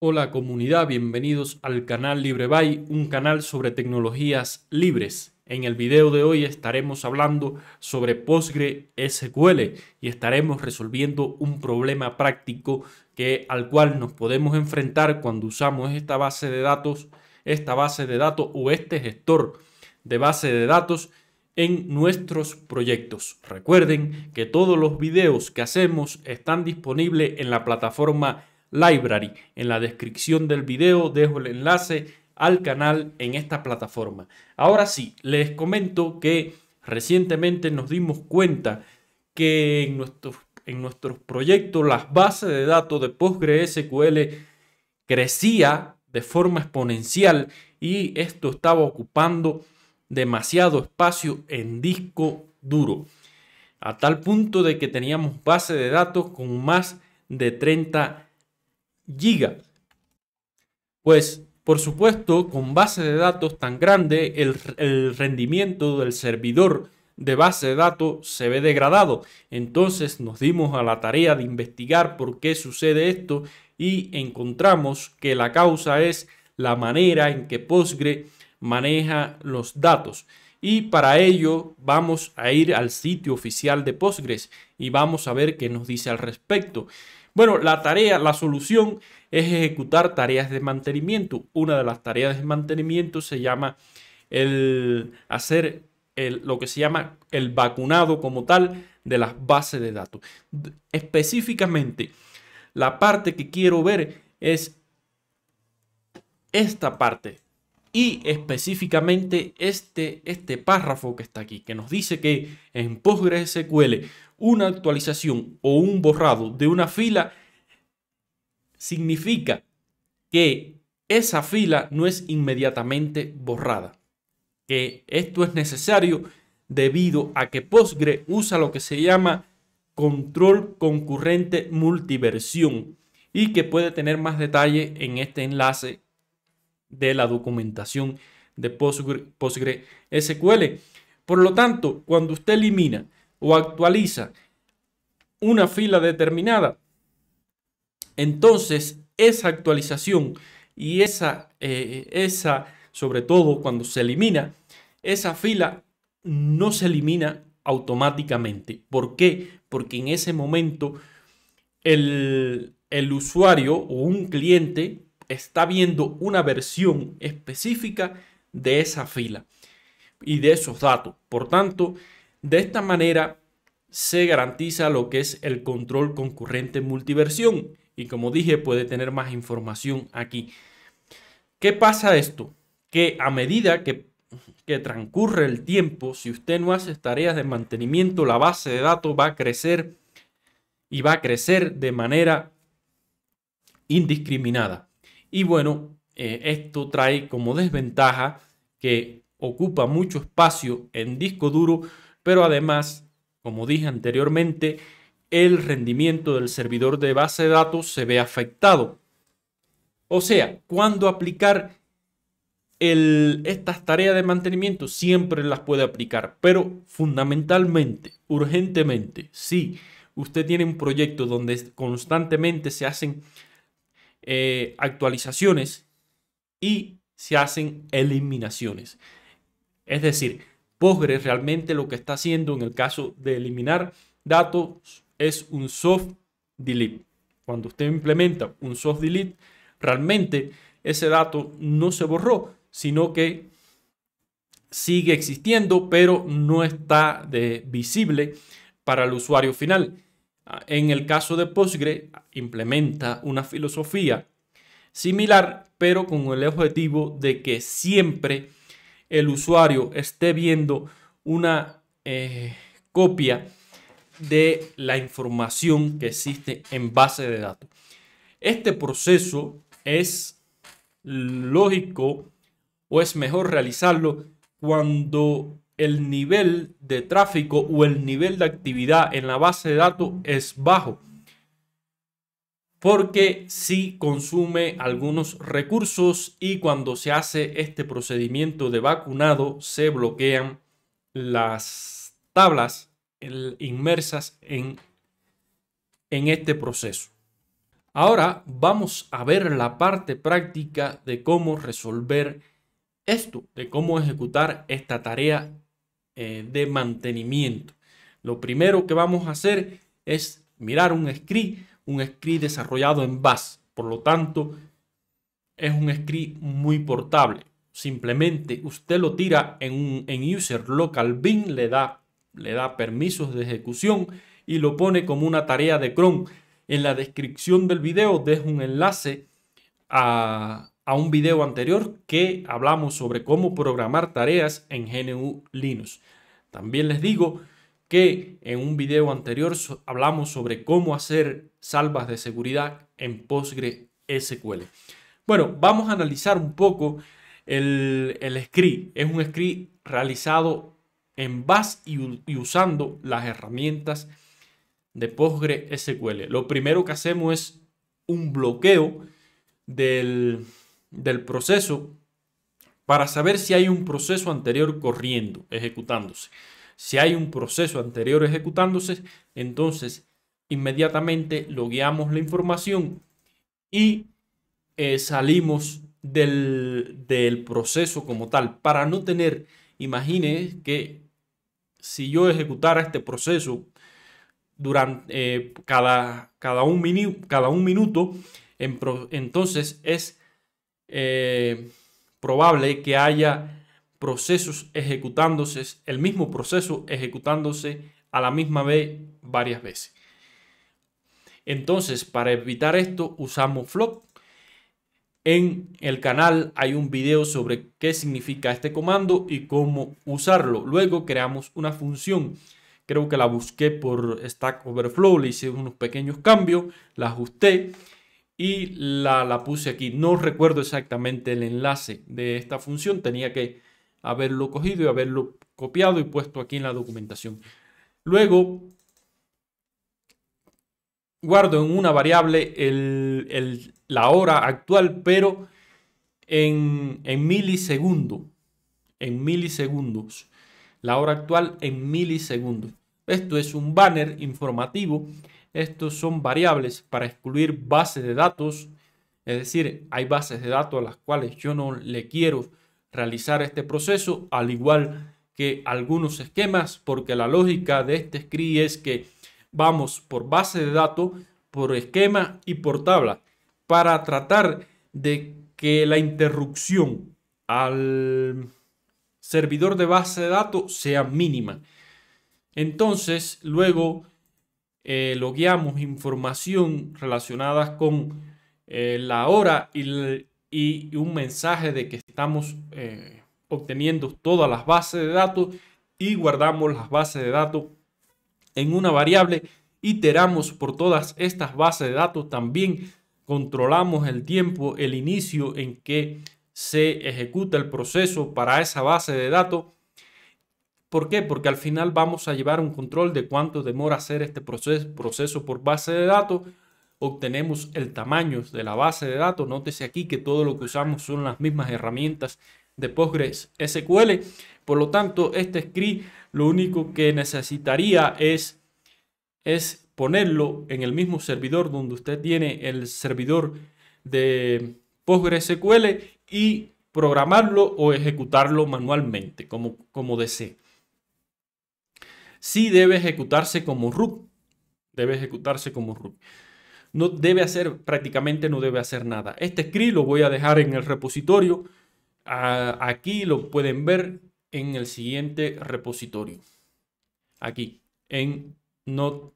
Hola comunidad, bienvenidos al canal LibreBay, un canal sobre tecnologías libres. En el video de hoy estaremos hablando sobre PostgreSQL y estaremos resolviendo un problema práctico que, al cual nos podemos enfrentar cuando usamos esta base de datos, esta base de datos o este gestor de base de datos en nuestros proyectos. Recuerden que todos los videos que hacemos están disponibles en la plataforma Library. En la descripción del video dejo el enlace al canal en esta plataforma. Ahora sí, les comento que recientemente nos dimos cuenta que en nuestros, en nuestros proyectos las bases de datos de PostgreSQL crecía de forma exponencial y esto estaba ocupando demasiado espacio en disco duro. A tal punto de que teníamos base de datos con más de 30 giga Pues, por supuesto, con base de datos tan grande, el, el rendimiento del servidor de base de datos se ve degradado. Entonces nos dimos a la tarea de investigar por qué sucede esto y encontramos que la causa es la manera en que Postgre maneja los datos. Y para ello vamos a ir al sitio oficial de Postgres y vamos a ver qué nos dice al respecto. Bueno, la tarea, la solución es ejecutar tareas de mantenimiento. Una de las tareas de mantenimiento se llama el hacer lo que se llama el vacunado como tal de las bases de datos. Específicamente, la parte que quiero ver es esta parte y específicamente este, este párrafo que está aquí, que nos dice que en PostgreSQL una actualización o un borrado de una fila significa que esa fila no es inmediatamente borrada. Que esto es necesario debido a que Postgre usa lo que se llama control concurrente multiversión y que puede tener más detalle en este enlace de la documentación de Postgre, SQL. Por lo tanto, cuando usted elimina o actualiza una fila determinada, entonces esa actualización y esa, eh, esa, sobre todo cuando se elimina, esa fila no se elimina automáticamente. ¿Por qué? Porque en ese momento el, el usuario o un cliente está viendo una versión específica de esa fila y de esos datos. Por tanto, de esta manera se garantiza lo que es el control concurrente multiversión y como dije puede tener más información aquí. ¿Qué pasa esto? Que a medida que, transcurre el tiempo, si usted no hace tareas de mantenimiento, la base de datos va a crecer y va a crecer de manera indiscriminada. Y bueno, eh, esto trae como desventaja que ocupa mucho espacio en disco duro, pero además, como dije anteriormente, el rendimiento del servidor de base de datos se ve afectado. O sea, cuando aplicar estas tareas de mantenimiento, siempre las puede aplicar, pero fundamentalmente, urgentemente, si usted tiene un proyecto donde constantemente se hacen eh, actualizaciones y se hacen eliminaciones. Es decir, Postgres realmente lo que está haciendo en el caso de eliminar datos es un soft delete. Cuando usted implementa un soft delete, realmente ese dato no se borró, sino que sigue existiendo, pero no está de visible para el usuario final. En el caso de Postgre, implementa una filosofía similar, pero con el objetivo de que siempre el usuario esté viendo una eh, copia de la información que existe en base de datos. Este proceso es lógico o es mejor realizarlo cuando el nivel de tráfico o el nivel de actividad en la base de datos es bajo porque si consume algunos recursos y cuando se hace este procedimiento de vacunado se bloquean las tablas inmersas en, este proceso. Ahora vamos a ver la parte práctica de cómo resolver esto, de cómo ejecutar esta tarea eh, de mantenimiento. Lo primero que vamos a hacer es mirar un script un script desarrollado en Bash. Por lo tanto, es un script muy portable. Simplemente usted lo tira en, un, en user local bin, le da, le da permisos de ejecución y lo pone como una tarea de cron. En la descripción del video dejo un enlace a, a un video anterior que hablamos sobre cómo programar tareas en GNU Linux. También les digo que en un video anterior hablamos sobre cómo hacer salvas de seguridad en PostgreSQL. Bueno, vamos a analizar un poco el, script. Es un script realizado en Bash y, usando las herramientas de PostgreSQL. Lo primero que hacemos es un bloqueo del proceso para saber si hay un proceso anterior corriendo, ejecutándose. Si hay un proceso anterior ejecutándose, entonces inmediatamente logueamos la información y eh, salimos del, proceso como tal. Para no tener, imagine que si yo ejecutara este proceso durante eh, cada, cada, un cada un minuto, entonces es eh, probable que haya procesos ejecutándose, el mismo proceso ejecutándose a la misma vez varias veces. Entonces, para evitar esto, usamos flop. En el canal hay un video sobre qué significa este comando y cómo usarlo. Luego creamos una función. Creo que la busqué por Stack Overflow, le hice unos pequeños cambios, la ajusté y la puse aquí. No recuerdo exactamente el enlace de esta función, tenía que haberlo cogido y haberlo copiado y puesto aquí en la documentación. Luego, guardo en una variable la hora actual, pero en, en milisegundos. En milisegundos. La hora actual en milisegundos. Esto es un banner informativo. Estos son variables para excluir bases de datos. Es decir, hay bases de datos a las cuales yo no le quiero realizar este proceso, al igual que algunos esquemas, porque la lógica de este script es que vamos por base de datos, por esquema y por tabla, para tratar de que la interrupción al servidor de base de datos sea mínima. Entonces, luego eh, logueamos información relacionada con eh, la hora y el, y un mensaje de que estamos eh, obteniendo todas las bases de datos y guardamos las bases de datos en una variable, iteramos por todas estas bases de datos, también controlamos el tiempo, el inicio en que se ejecuta el proceso para esa base de datos. ¿Por qué? Porque al final vamos a llevar un control de cuánto demora hacer este proceso, proceso por base de datos obtenemos el tamaño de la base de datos. Nótese aquí que todo lo que usamos son las mismas herramientas de PostgreSQL. SQL. Por lo tanto, este script lo único que necesitaría es, es ponerlo en el mismo servidor donde usted tiene el servidor de PostgreSQL y programarlo o ejecutarlo manualmente como, como desee. Sí debe ejecutarse como root. Debe ejecutarse como root no debe hacer, prácticamente no debe hacer nada. Este script lo voy a dejar en el repositorio. Aquí lo pueden ver en el siguiente repositorio. Aquí, en Not,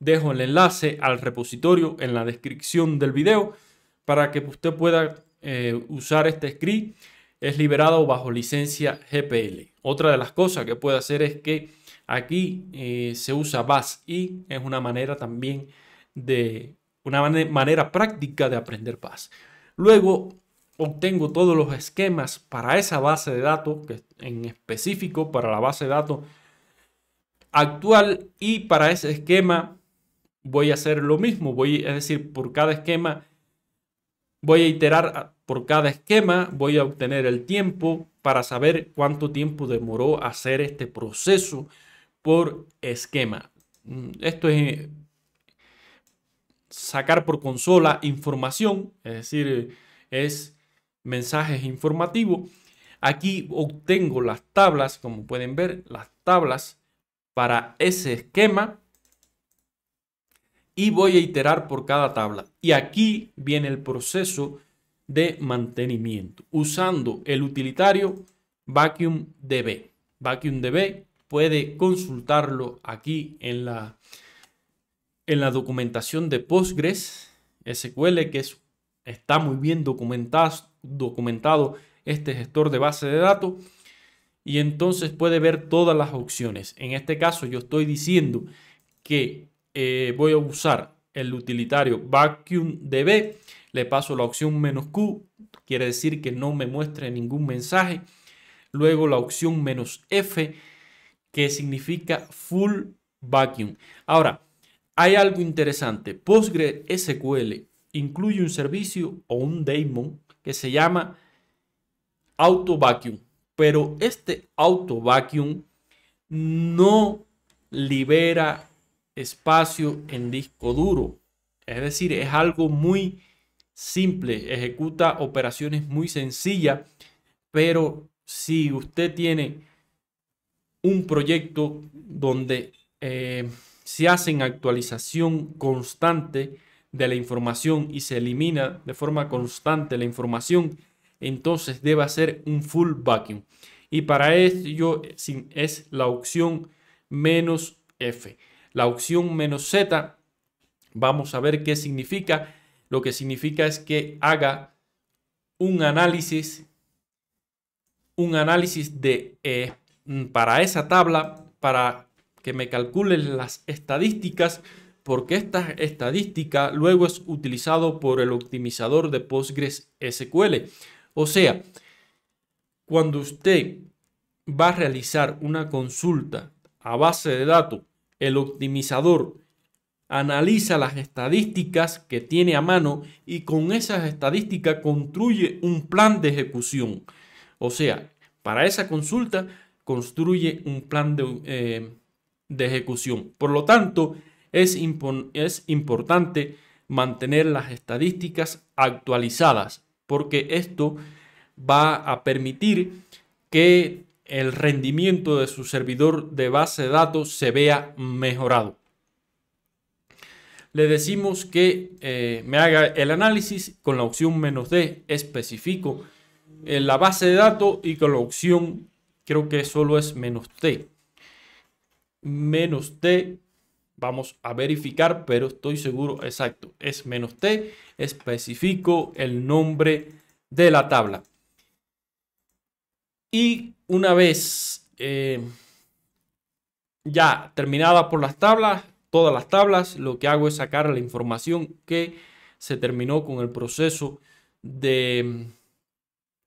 Dejo el enlace al repositorio en la descripción del video para que usted pueda eh, usar este script. Es liberado bajo licencia GPL. Otra de las cosas que puede hacer es que Aquí eh, se usa BAS y es una manera también de una manera práctica de aprender BAS. Luego obtengo todos los esquemas para esa base de datos, que en específico para la base de datos actual y para ese esquema voy a hacer lo mismo, voy es decir, por cada esquema voy a iterar ah, por cada esquema, voy a obtener el tiempo para saber cuánto tiempo demoró hacer este proceso, por esquema. Mm, esto es eh, sacar por consola información, es decir, es mensajes informativos. Aquí obtengo las tablas, como pueden ver, las tablas para ese esquema y voy a iterar por cada tabla. Y aquí viene el proceso de mantenimiento usando el utilitario VacuumDB. VacuumDB puede consultarlo aquí en la, en la documentación de Postgres SQL, que es, está muy bien documentado, este gestor de base de datos. Y entonces puede ver todas las opciones. En este caso yo estoy diciendo que eh, voy a usar el utilitario VacuumDB. Le paso la opción menos "-q", quiere decir que no me muestre ningún mensaje. Luego la opción menos "-f", que significa Full Vacuum. Ahora, hay algo interesante. PostgreSQL incluye un servicio o un daemon que se llama Auto Vacuum, pero este Auto Vacuum no libera espacio en disco duro. Es decir, es algo muy simple, ejecuta operaciones muy sencillas, pero si usted tiene un proyecto donde eh, se hace actualización constante de la información y se elimina de forma constante la información, entonces debe hacer un full vacuum. Y para ello es la opción menos F. La opción menos Z, vamos a ver qué significa. Lo que significa es que haga un análisis, un análisis de eh, Mm, para esa tabla, para que me calcule las estadísticas, porque esta estadística luego es utilizado por el optimizador de Postgres SQL. O sea, cuando usted va a realizar una consulta a base de datos, el optimizador analiza las estadísticas que tiene a mano y con esas estadísticas construye un plan de ejecución. O sea, para esa consulta construye un plan eh, de, ejecución. Por lo tanto, es, es importante mantener las estadísticas actualizadas porque esto va a permitir que el rendimiento de su servidor de base de datos se vea mejorado. Le decimos que eh, me haga el análisis con la opción menos D, especifico en eh, la base de datos y con la opción creo que solo es menos t. Menos t, vamos a verificar, pero estoy seguro, exacto, es menos t, especifico el nombre de la tabla. Y una vez eh, ya terminada por las tablas, todas las tablas, lo que hago es sacar la información que se terminó con el proceso de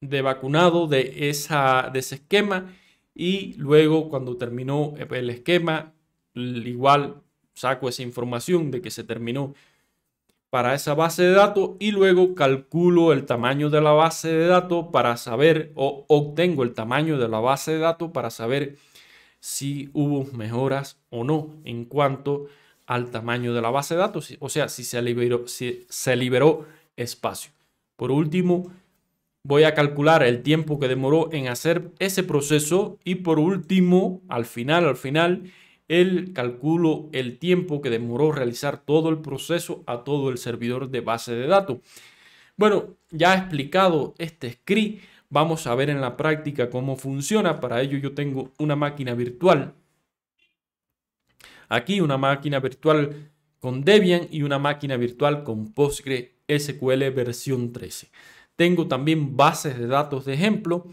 de vacunado de, esa, de ese esquema y luego cuando terminó el esquema, igual saco esa información de que se terminó para esa base de datos y luego calculo el tamaño de la base de datos para saber o obtengo el tamaño de la base de datos para saber si hubo mejoras o no en cuanto al tamaño de la base de datos, o sea, si se liberó, si se liberó espacio. Por último, voy a calcular el tiempo que demoró en hacer ese proceso y por último, al final, al final, el calculo el tiempo que demoró realizar todo el proceso a todo el servidor de base de datos. Bueno, ya he explicado este script, vamos a ver en la práctica cómo funciona. Para ello yo tengo una máquina virtual. Aquí una máquina virtual con Debian y una máquina virtual con PostgreSQL versión 13. Tengo también bases de datos de ejemplo,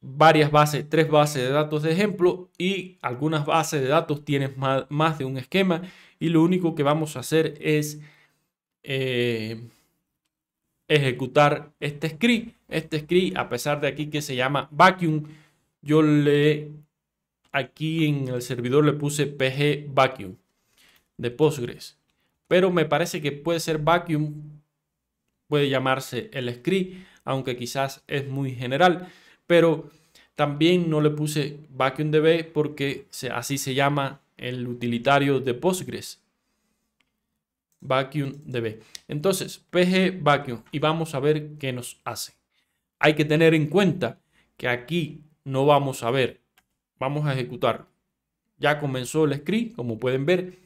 varias bases, tres bases de datos de ejemplo y algunas bases de datos tienen más, de un esquema y lo único que vamos a hacer es eh, ejecutar este script. Este script, a pesar de aquí que se llama vacuum, yo le aquí en el servidor le puse pg vacuum de Postgres, pero me parece que puede ser vacuum puede llamarse el script, aunque quizás es muy general, pero también no le puse VacuumDB porque así se llama el utilitario de Postgres. VacuumDB. Entonces, PG Vacuum y vamos a ver qué nos hace. Hay que tener en cuenta que aquí no vamos a ver, vamos a ejecutar. Ya comenzó el script, como pueden ver,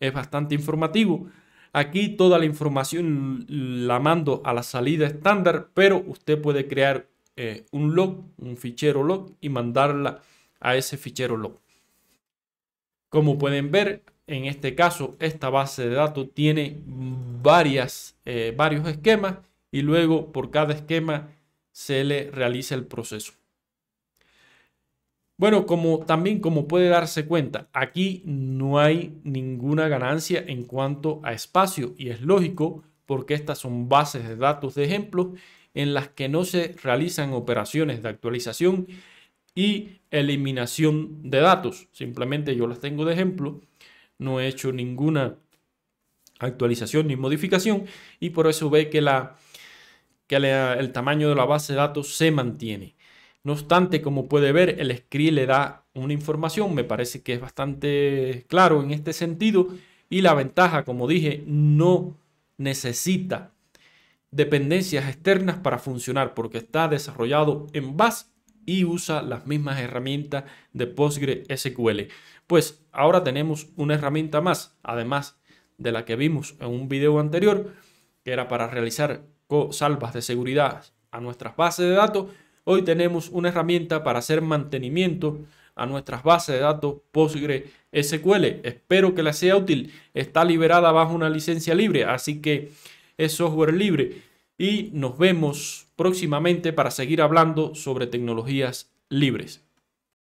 es bastante informativo. Aquí toda la información la mando a la salida estándar, pero usted puede crear eh, un log, un fichero log y mandarla a ese fichero log. Como pueden ver, en este caso, esta base de datos tiene varias, eh, varios esquemas y luego por cada esquema se le realiza el proceso. Bueno, como también como puede darse cuenta, aquí no hay ninguna ganancia en cuanto a espacio y es lógico porque estas son bases de datos de ejemplo en las que no se realizan operaciones de actualización y eliminación de datos. Simplemente yo las tengo de ejemplo, no he hecho ninguna actualización ni modificación y por eso ve que, la, que el tamaño de la base de datos se mantiene. No obstante, como puede ver, el script le da una información, me parece que es bastante claro en este sentido, y la ventaja, como dije, no necesita dependencias externas para funcionar porque está desarrollado en BAS y usa las mismas herramientas de PostgreSQL. Pues ahora tenemos una herramienta más, además de la que vimos en un video anterior, que era para realizar salvas de seguridad a nuestras bases de datos, Hoy tenemos una herramienta para hacer mantenimiento a nuestras bases de datos PostgreSQL. Espero que la sea útil. Está liberada bajo una licencia libre, así que es software libre. Y nos vemos próximamente para seguir hablando sobre tecnologías libres.